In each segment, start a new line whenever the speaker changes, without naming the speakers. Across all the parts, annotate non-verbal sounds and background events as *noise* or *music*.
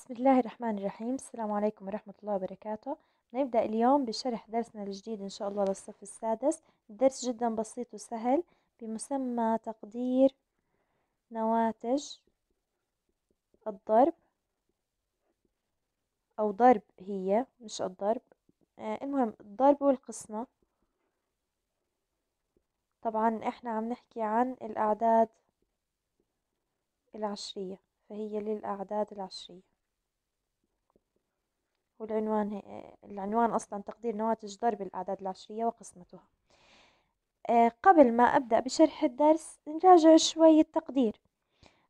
بسم الله الرحمن الرحيم السلام عليكم ورحمة الله وبركاته نبدأ اليوم بشرح درسنا الجديد إن شاء الله للصف السادس الدرس جدا بسيط وسهل بمسمى تقدير نواتج الضرب أو ضرب هي مش الضرب آه المهم الضرب والقسمة طبعا احنا عم نحكي عن الأعداد العشرية فهي للأعداد العشرية والعنوان العنوان أصلا تقدير نواتج ضرب الأعداد العشرية وقسمتها آه، قبل ما أبدأ بشرح الدرس نراجع شوي التقدير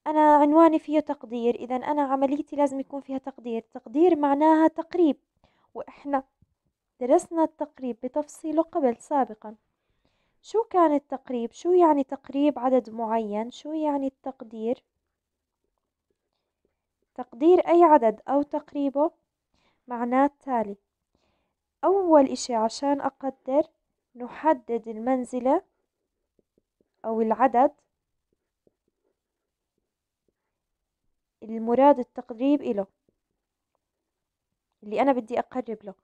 أنا عنواني فيه تقدير إذا أنا عمليتي لازم يكون فيها تقدير تقدير معناها تقريب وإحنا درسنا التقريب بتفصيله قبل سابقا شو كان التقريب شو يعني تقريب عدد معين شو يعني التقدير تقدير أي عدد أو تقريبه معناه التالي أول إشي عشان أقدر نحدد المنزلة أو العدد المراد التقريب إله اللي أنا بدي أقرب له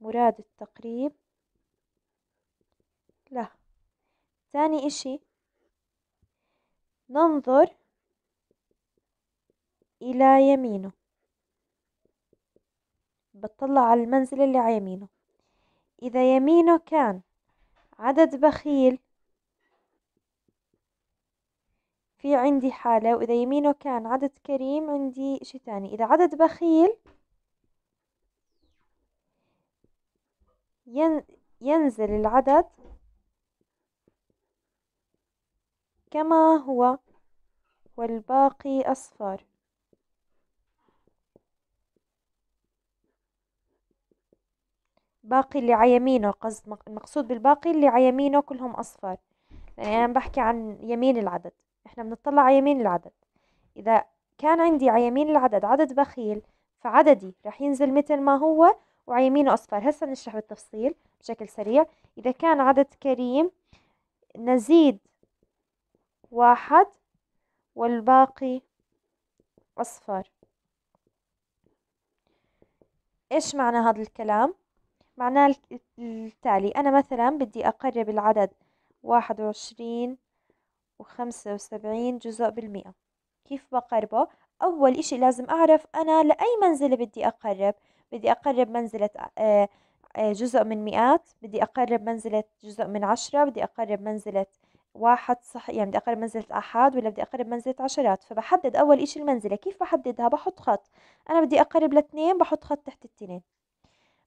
مراد التقريب له تاني إشي ننظر إلى يمينه بتطلع على المنزل اللي على يمينه إذا يمينه كان عدد بخيل في عندي حالة وإذا يمينه كان عدد كريم عندي شي تاني إذا عدد بخيل ين ينزل العدد كما هو والباقي أصفر باقي اللي على يمينه قصد المقصود بالباقي اللي على يمينه كلهم اصفر يعني انا بحكي عن يمين العدد احنا بنطلع على يمين العدد اذا كان عندي على يمين العدد عدد بخيل فعددي رح ينزل مثل ما هو وعلى يمينه اصفر هسه بنشرح بالتفصيل بشكل سريع اذا كان عدد كريم نزيد واحد والباقي أصفر إيش معنى هذا الكلام؟ معناه التالي أنا مثلا بدي أقرب العدد واحد وعشرين وخمسة وسبعين جزء بالمئة كيف بقربه؟ أول إشي لازم أعرف أنا لأي منزلة بدي أقرب بدي أقرب منزلة آه، آه، جزء من مئات بدي أقرب منزلة جزء من عشرة بدي أقرب منزلة واحد صح يعني بدي أقرب منزلة أحد ولا بدي أقرب منزلة عشرات فبحدد أول إشي المنزلة كيف بحددها بحط خط أنا بدي أقرب لاثنين بحط خط تحت التنين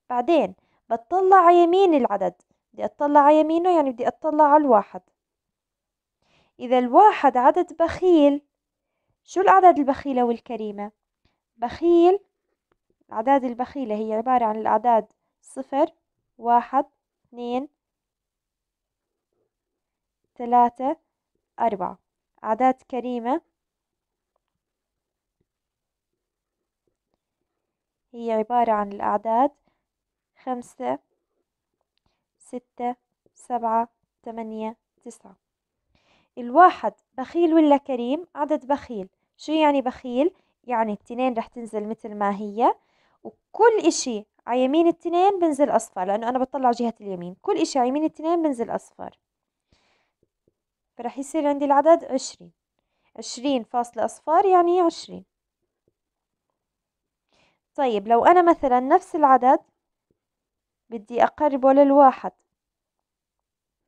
بعدين بتطلع على يمين العدد بدي أطلع على يمينه يعني بدي أطلع على الواحد إذا الواحد عدد بخيل شو الأعداد البخيلة والكريمة؟ بخيل الأعداد البخيلة هي عبارة عن الأعداد صفر واحد اثنين ثلاثة أربعة أعداد كريمة هي عبارة عن الأعداد خمسة ستة سبعة تمانية تسعة الواحد بخيل ولا كريم عدد بخيل شو يعني بخيل يعني التنين رح تنزل مثل ما هي وكل اشي على يمين التنين بنزل اصفر لانه انا بطلع جهة اليمين كل اشي على يمين التنين بنزل اصفر فرح يصير عندي العدد عشرين عشرين فاصلة اصفار يعني عشرين طيب لو انا مثلا نفس العدد بدي أقربه للواحد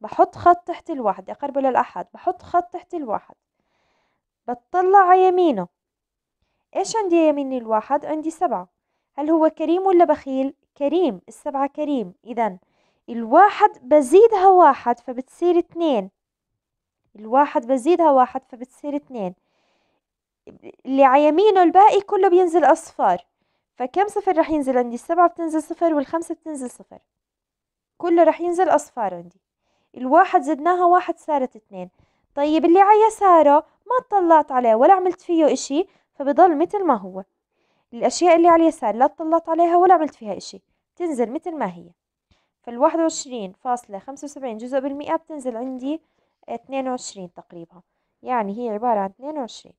بحط خط تحت الواحد أقربه للأحد بحط خط تحت الواحد بطلع يمينه إيش عندي يمين الواحد عندي سبعة هل هو كريم ولا بخيل كريم السبعة كريم إذا الواحد بزيدها واحد فبتصير اثنين الواحد بزيدها واحد فبتصير اثنين اللي على يمينه الباقي كله بينزل أصفار فكم صفر رح ينزل عندي السبعة بتنزل صفر والخمسة بتنزل صفر كله رح ينزل أصفار عندي الواحد زدناها واحد صارت اتنين طيب اللي على يساره ما اطلعت عليه ولا عملت فيه إشي فبضل مثل ما هو الأشياء اللي على اليسار لا اطلعت عليها ولا عملت فيها إشي تنزل مثل ما هي فالواحد وعشرين فاصلة خمسة وسبعين جزء بالمئة بتنزل عندي اتنين وعشرين تقريبا يعني هي عبارة عن اتنين وعشرين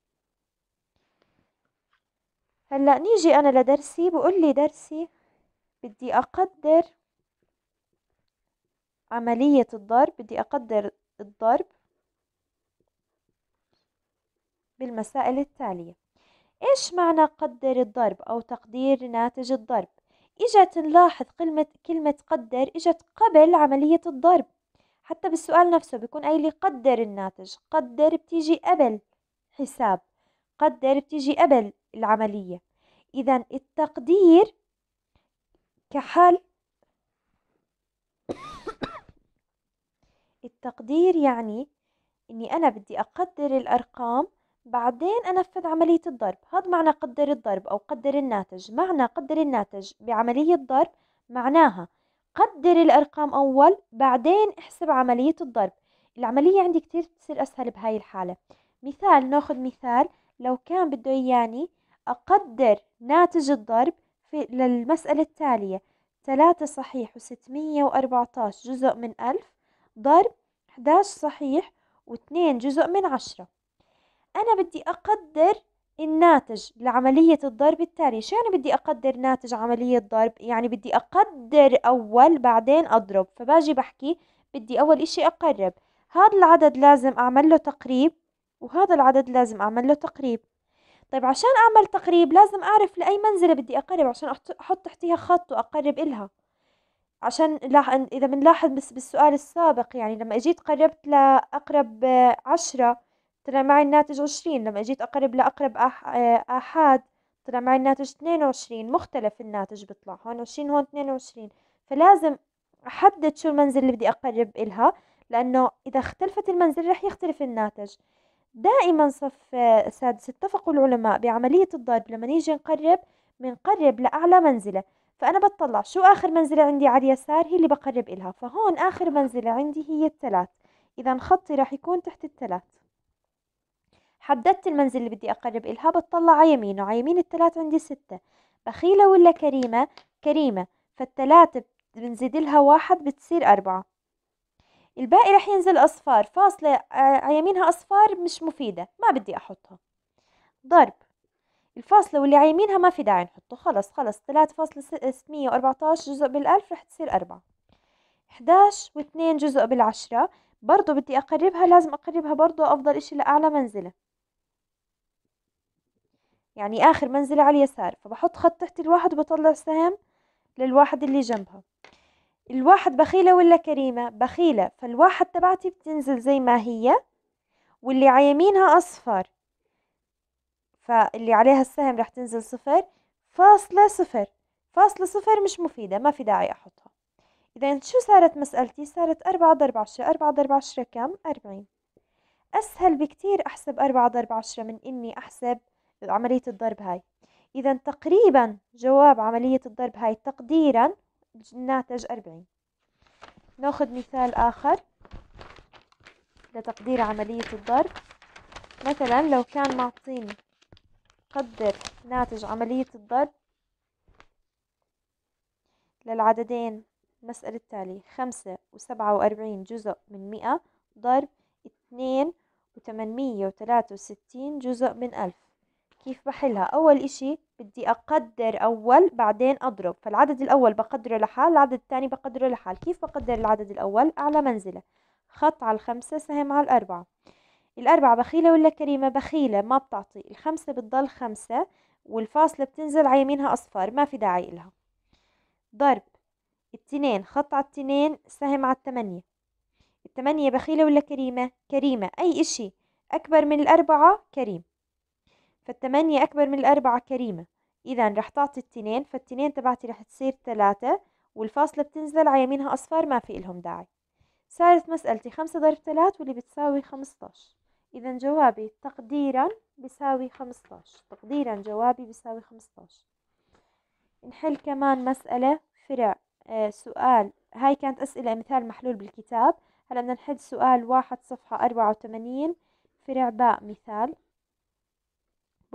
هلا نيجي انا لدرسي بقول لي درسي بدي اقدر عملية الضرب بدي اقدر الضرب بالمسائل التالية ايش معنى قدر الضرب او تقدير ناتج الضرب اجت نلاحظ كلمة كلمة قدر اجت قبل عملية الضرب حتى بالسؤال نفسه بيكون قايل لي قدر الناتج قدر بتيجي قبل حساب قدر بتيجي قبل العملية إذا التقدير كحل *coughs* التقدير يعني إني أنا بدي أقدر الأرقام بعدين أنفذ عملية الضرب هذا معنى قدر الضرب أو قدر الناتج معنى قدر الناتج بعملية ضرب معناها قدر الأرقام أول بعدين احسب عملية الضرب العملية عندي كتير بتصير أسهل بهاي الحالة مثال ناخذ مثال لو كان بده إياني أقدر ناتج الضرب في للمسألة التالية ثلاثة صحيح وستمية وأربعة عشر جزء من ألف ضرب أحداش صحيح واثنين جزء من عشرة أنا بدي أقدر الناتج لعملية الضرب التالية شو يعني بدي أقدر ناتج عملية ضرب يعني بدي أقدر أول بعدين أضرب فباجي بحكي بدي أول إشي أقرب هذا العدد لازم أعمل له تقريب وهذا العدد لازم أعمل له تقريب طيب عشان أعمل تقريب لازم أعرف لأي منزلة بدي أقرب عشان أحط تحتيها خط وأقرب إلها عشان إذا بنلاحظ بس بالسؤال السابق يعني لما أجيت قربت لأقرب آه، عشرة طلع معي الناتج عشرين لما أجيت أقرب لأقرب آه، آحاد طلع معي الناتج اثنين وعشرين مختلف الناتج بيطلع هون عشرين هون اثنين وعشرين فلازم أحدد شو المنزل اللي بدي أقرب إلها لأنه إذا اختلفت المنزل رح يختلف الناتج دائما صف سادس اتفقوا العلماء بعملية الضرب لما نيجي نقرب بنقرب لأعلى منزلة فأنا بطلع شو آخر منزلة عندي على اليسار هي اللي بقرب إلها فهون آخر منزلة عندي هي الثلاث إذا خطي راح يكون تحت الثلاث حددت المنزل اللي بدي أقرب إلها بطلع على يمين وعلى يمين الثلاث عندي ستة بخيلة ولا كريمة؟ كريمة فالثلاث بنزيد لها واحد بتصير أربعة الباقي رح ينزل أصفار فاصلة عيمينها آه، أصفار مش مفيدة ما بدي أحطها ضرب الفاصلة واللي عيمينها ما في داعي نحطه خلص خلص تلاتة فاصلة واربعة عشر جزء بالألف رح تصير أربعة إحداش واثنين جزء بالعشرة برضو بدي أقربها لازم أقربها برضو أفضل إشي لأعلى منزلة يعني آخر منزلة على اليسار فبحط خط تحت الواحد وبطلع سهم للواحد اللي جنبها الواحد بخيلة ولا كريمة بخيلة فالواحد تبعتي بتنزل زي ما هي واللي عيمينها أصفر فاللي عليها السهم رح تنزل صفر فاصلة صفر فاصلة صفر مش مفيدة ما في داعي أحطها إذا شو صارت مسألتي؟ صارت أربعة ضرب عشرة أربعة ضرب عشرة كم؟ أربعين أسهل بكتير أحسب أربعة ضرب عشرة من إني أحسب عملية الضرب هاي إذا تقريبا جواب عملية الضرب هاي تقديرا ناتج 40 ناخذ مثال آخر لتقدير عملية الضرب مثلا لو كان معطيني قدر ناتج عملية الضرب للعددين المسألة التالية خمسة وسبعة وأربعين جزء من مئة ضرب اثنين وثمانمية وثلاثة وستين جزء من ألف كيف بحلها أول إشي بدي أقدر أول بعدين أضرب فالعدد الأول بقدره لحال العدد الثاني بقدره لحال كيف بقدر العدد الأول أعلى منزلة خط على الخمسة سهم على الأربعة الأربعة بخيلة ولا كريمة بخيلة ما بتعطي الخمسة بتضل خمسة والفاصلة بتنزل على يمينها أصفار ما في داعي إلها ضرب التنين خط على التنين سهم على التمانية التمانية بخيلة ولا كريمة؟ كريمة أي إشي أكبر من الأربعة كريم فالتمانية أكبر من الأربعة كريمة إذا رح تعطي التنين فالتنين تبعتي رح تصير ثلاثة والفاصلة بتنزل على يمينها أصفار ما في إلهم داعي صارت مسألتي خمسة ضرب ثلاث واللي بتساوي خمسطاش إذا جوابي تقديرا بيساوي خمسطاش تقديرا جوابي بيساوي خمسطاش نحل كمان مسألة فرع آه سؤال هاي كانت أسئلة مثال محلول بالكتاب هلا بدنا نحل سؤال واحد صفحة أربعة وثمانين فرع باء مثال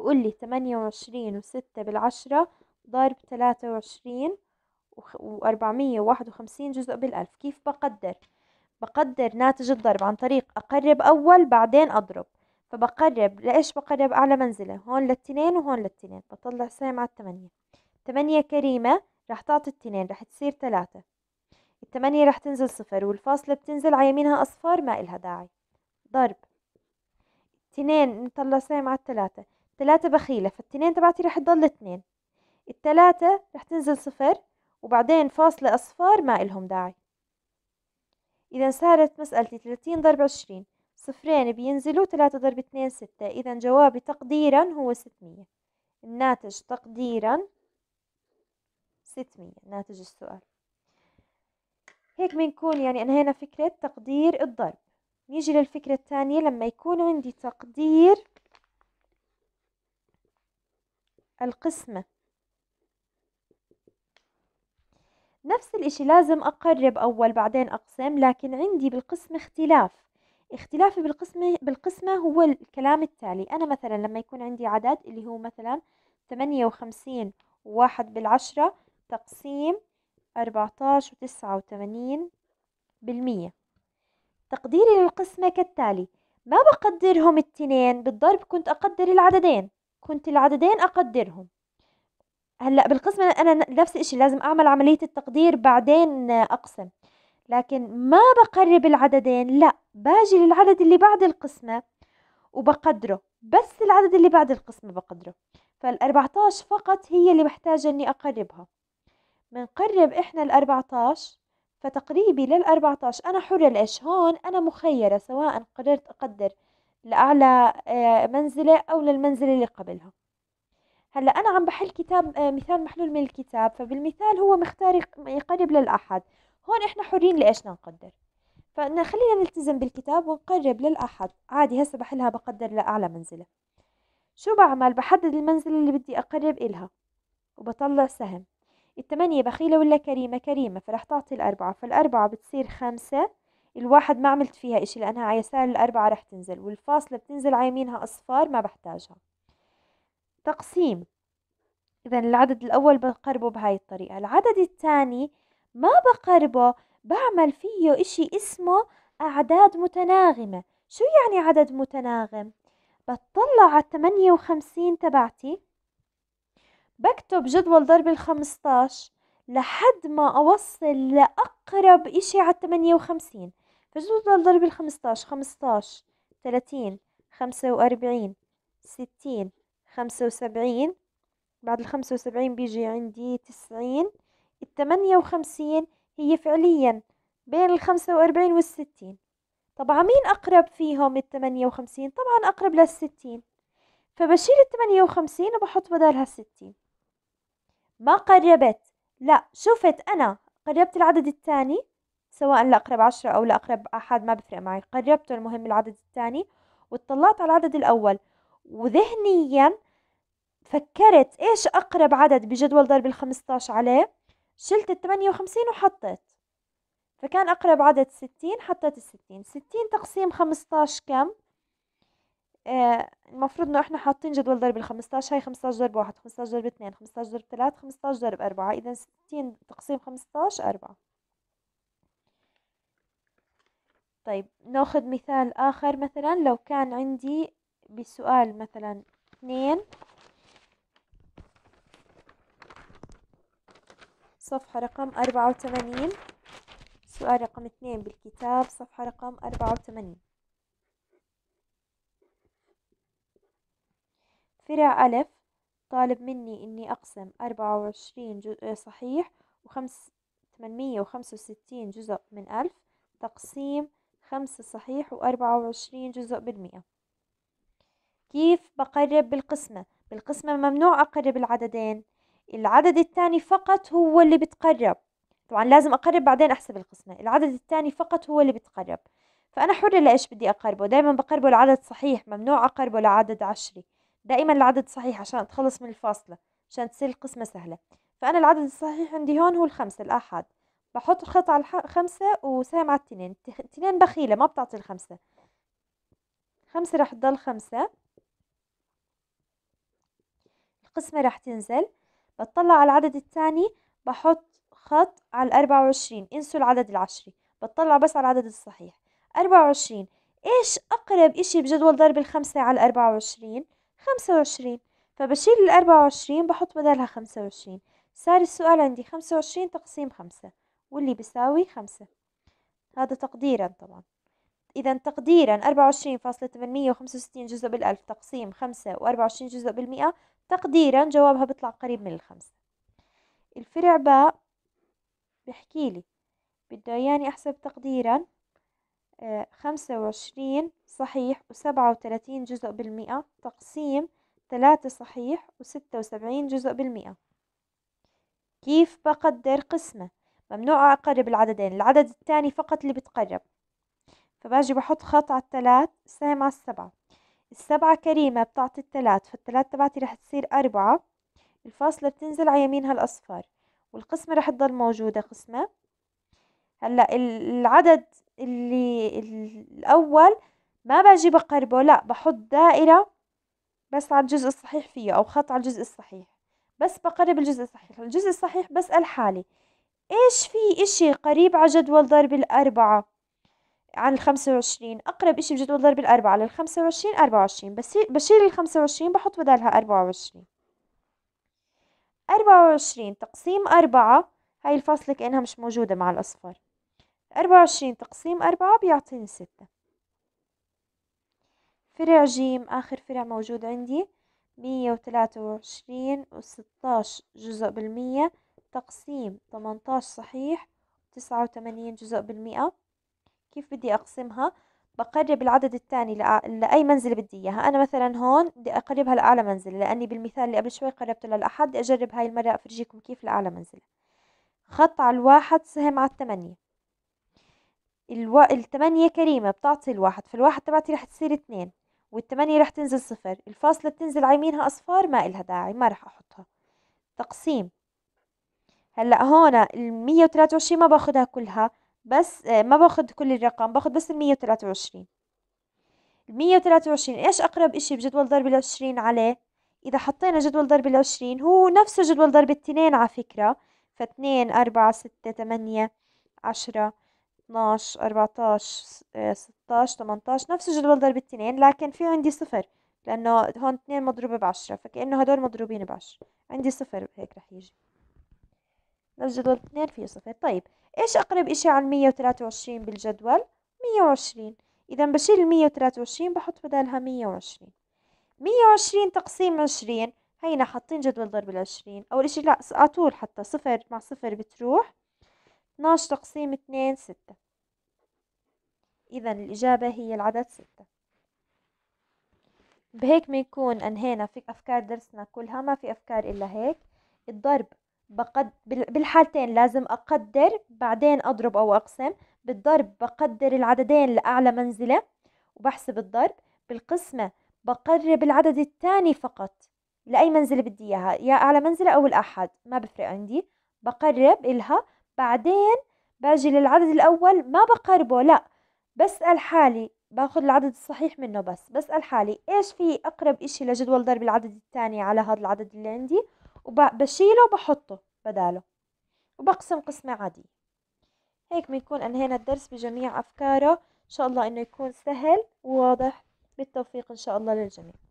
وقول لي تمانية وعشرين وستة بالعشرة ضارب تلاتة وعشرين وأربعمية وواحد وخمسين جزء بالألف كيف بقدر؟ بقدر ناتج الضرب عن طريق أقرب أول بعدين أضرب فبقرب لإيش بقرب أعلى منزلة هون للتنين وهون للتنين بطلع سهم على التمانية تمانية كريمة راح تعطي التنين راح تصير تلاتة التمانية راح تنزل صفر والفاصلة بتنزل على يمينها أصفار ما إلها داعي ضرب تنين نطلع سهم على التلاتة ثلاثة بخيلة فالتنين تبعتي رح تضل اتنين الثلاثة رح تنزل صفر وبعدين فاصلة أصفار ما إلهم داعي إذا صارت مسألتي ثلاثين ضرب عشرين صفرين بينزلوا ثلاثة ضرب اتنين ستة إذا جوابي تقديرا هو ستمية الناتج تقديرا ستمية ناتج السؤال هيك بنكون يعني أنهينا فكرة تقدير الضرب نيجي للفكرة الثانية لما يكون عندي تقدير القسمة نفس الاشي لازم اقرب اول بعدين اقسم لكن عندي بالقسمة اختلاف اختلافي بالقسمة بالقسمة هو الكلام التالي انا مثلا لما يكون عندي عدد اللي هو مثلا ثمانية وخمسين وواحد بالعشرة تقسيم عشر وتسعة وثمانين بالمية تقديري للقسمة كالتالي ما بقدرهم التنين بالضرب كنت أقدر العددين كنت العددين أقدرهم هلا بالقسمة أنا نفس الشيء لازم أعمل عملية التقدير بعدين أقسم لكن ما بقرب العددين لا باجي للعدد اللي بعد القسمة وبقدره بس العدد اللي بعد القسمة بقدره فال14 فقط هي اللي محتاجة إني أقربها بنقرب إحنا ال14 فتقريبي لل14 أنا حرة لإيش هون أنا مخيرة سواء قررت أقدر لأعلى آه، منزلة أو للمنزلة اللي قبلها هلا أنا عم بحل كتاب آه، مثال محلول من الكتاب فبالمثال هو مختار يقرب للأحد هون إحنا حرين لإيش نقدر خلينا نلتزم بالكتاب ونقرب للأحد عادي هسه بحلها بقدر لأعلى منزلة شو بعمل بحدد المنزلة اللي بدي أقرب إلها وبطلع سهم التمانية بخيلة ولا كريمة كريمة فرح تعطي الأربعة فالأربعة بتصير خمسة الواحد ما عملت فيها إشي لأنها على يسار الأربعة رح تنزل والفاصلة بتنزل على يمينها أصفار ما بحتاجها تقسيم إذا العدد الأول بقربه بهاي الطريقة العدد الثاني ما بقربه بعمل فيه إشي اسمه أعداد متناغمة شو يعني عدد متناغم؟ بطلع على الثمانية وخمسين تبعتي بكتب جدول ضرب الخمسطاش لحد ما أوصل لأقرب إشي على الثمانية وخمسين فجوز نضرب الخمسطاش خمسطاش 15 خمسة وأربعين ستين خمسة وسبعين بعد الخمسة وسبعين بيجي عندي تسعين ال وخمسين هي فعليا بين الخمسة وأربعين والستين طبعا مين أقرب فيهم ال وخمسين طبعا أقرب للستين فبشيل ال وخمسين وبحط بدالها 60 ما قربت لا شفت أنا قربت العدد الثاني سواء لأقرب عشرة أو لأقرب أحد ما بفرق معي قربته المهم العدد الثاني واطلعت على العدد الأول وذهنيا فكرت إيش أقرب عدد بجدول ضرب الخمسطاش عليه شلت الثمانية وخمسين وحطيت فكان أقرب عدد ستين حطيت الستين ستين تقسيم خمسطاش كم؟ آه المفروض انه احنا حاطين جدول ضرب ال 15 هاي 15 ضرب 1 15 ضرب 2 15 ضرب 3 15 ضرب 4 اذا 60 تقسيم 15 4 طيب ناخذ مثال آخر مثلا لو كان عندي بسؤال مثلا اثنين صفحة رقم أربعة وثمانين سؤال رقم اثنين بالكتاب صفحة رقم أربعة وثمانين فرع ألف طالب مني إني أقسم أربعة وعشرين جزء آه، صحيح وخمس ثمانمية وخمسة وستين جزء من ألف تقسيم خمسة صحيح وأربعة وعشرين جزء بالمئة كيف بقرب بالقسمة؟ بالقسمة ممنوع أقرب العددين العدد الثاني فقط هو اللي بتقرب طبعا لازم أقرب بعدين أحسب القسمة العدد الثاني فقط هو اللي بتقرب فأنا حرة لإيش بدي أقربه دائما بقربه لعدد صحيح ممنوع أقربه لعدد عشري دائما العدد صحيح عشان أتخلص من الفاصلة عشان تصير القسمة سهلة فأنا العدد الصحيح عندي هون هو الخمسة الأحد بحط خط على الخمسة وسهم على التنين التنين بخيلة ما بتعطي الخمسة خمسة رح تضل خمسة القسمة رح تنزل بطلع على العدد الثاني بحط خط على الأربعة وعشرين انسوا العدد العشري بطلع بس على العدد الصحيح أربعة وعشرين إيش أقرب إشي بجدول ضرب الخمسة على الأربعة وعشرين خمسة وعشرين فبشيل الأربعة وعشرين بحط بدالها خمسة وعشرين صار السؤال عندي خمسة وعشرين تقسيم خمسة واللي بيساوي خمسة هذا تقديرا طبعا إذا تقديرا أربعة وعشرين فاصلة ثمانمية وخمسة وستين جزء بالألف تقسيم خمسة وأربعة وعشرين جزء بالمئة تقديرا جوابها بيطلع قريب من الخمسة الفرع باء بحكي لي بده إياني أحسب تقديرا آه، خمسة وعشرين صحيح وسبعة وثلاثين جزء بالمئة تقسيم ثلاثة صحيح وستة وسبعين جزء بالمئة كيف بقدر قسمة ممنوع أقرب العددين العدد الثاني فقط اللي بتقرب فباجي بحط خط على الثلاث سهم على السبعة السبعة كريمة بتعطي الثلاث فالثلاث تبعتي رح تصير أربعة الفاصلة بتنزل على يمينها الأصفر والقسمة رح تضل موجودة قسمة هلا العدد اللي الأول ما باجي بقربه لا بحط دائرة بس على الجزء الصحيح فيه أو خط على الجزء الصحيح بس بقرب الجزء الصحيح الجزء الصحيح بسأل حالي إيش في إشي قريب على جدول ضرب الأربعة عن الخمسة وعشرين أقرب إشي بجدول ضرب الأربعة للخمسة وعشرين أربعة وعشرين بشيل الخمسة وعشرين بحط بدالها أربعة وعشرين أربعة وعشرين تقسيم أربعة هاي الفاصلة كأنها مش موجودة مع الأصفر أربعة وعشرين تقسيم أربعة بيعطيني ستة فرع جيم آخر فرع موجود عندي مية وتلاتة وعشرين وستاش جزء بالمية تقسيم 18 صحيح 89 جزء بالمئة كيف بدي أقسمها بقرب العدد الثاني لأي منزل بدي إياها أنا مثلا هون بدي أقربها لأعلى منزل لأني بالمثال اللي قبل شوي قربته للأحد بدي أجرب هاي المرة أفرجيكم كيف لأعلى منزل خط على الواحد سهم على الثمانية الو... الثمانية كريمة بتعطي الواحد فالواحد تبعتي رح تصير اثنين والثمانية رح تنزل صفر الفاصلة بتنزل عيمينها أصفار ما إلها داعي ما رح أحطها تقسيم هلا هون ال 123 ما باخدها كلها بس آه، ما باخد كل الرقم باخد بس ال 123 ال 123 ايش اقرب اشي بجدول ضرب العشرين عليه اذا حطينا جدول ضرب العشرين هو نفسه جدول ضرب الاثنين على فكرة فاتنين اربعة ستة تمانية عشرة 12 14 16 18 نفس جدول ضرب الاثنين آه، لكن في عندي صفر لانه هون اتنين مضروبة بعشرة فكأنه هدول مضروبين بعشرة عندي صفر هيك رح يجي للجدول 2 في صفر طيب إيش أقرب إشي على مية وعشرين بالجدول مية وعشرين إذا بشيل 123 وعشرين بحط بدالها مية وعشرين مية وعشرين تقسيم عشرين هينا حاطين جدول ضرب العشرين أول إشي لا على طول حتى صفر مع صفر بتروح 12 تقسيم 2 ستة إذا الإجابة هي العدد ستة بهيك بنكون أنهينا في أفكار درسنا كلها ما في أفكار إلا هيك الضرب بقد بالحالتين لازم أقدر بعدين أضرب أو أقسم بالضرب بقدر العددين لأعلى منزلة وبحسب الضرب بالقسمة بقرب العدد الثاني فقط لأي منزلة بدي إياها يا أعلى منزلة أو الأحد ما بفرق عندي بقرب إلها بعدين باجي للعدد الأول ما بقربه لا بسأل حالي باخذ العدد الصحيح منه بس بسأل حالي إيش في أقرب إشي لجدول ضرب العدد الثاني على هذا العدد اللي عندي وبشيله وبحطه بداله وبقسم قسمة عادية هيك بنكون أنهينا الدرس بجميع أفكاره إن شاء الله إنه يكون سهل وواضح بالتوفيق إن شاء الله للجميع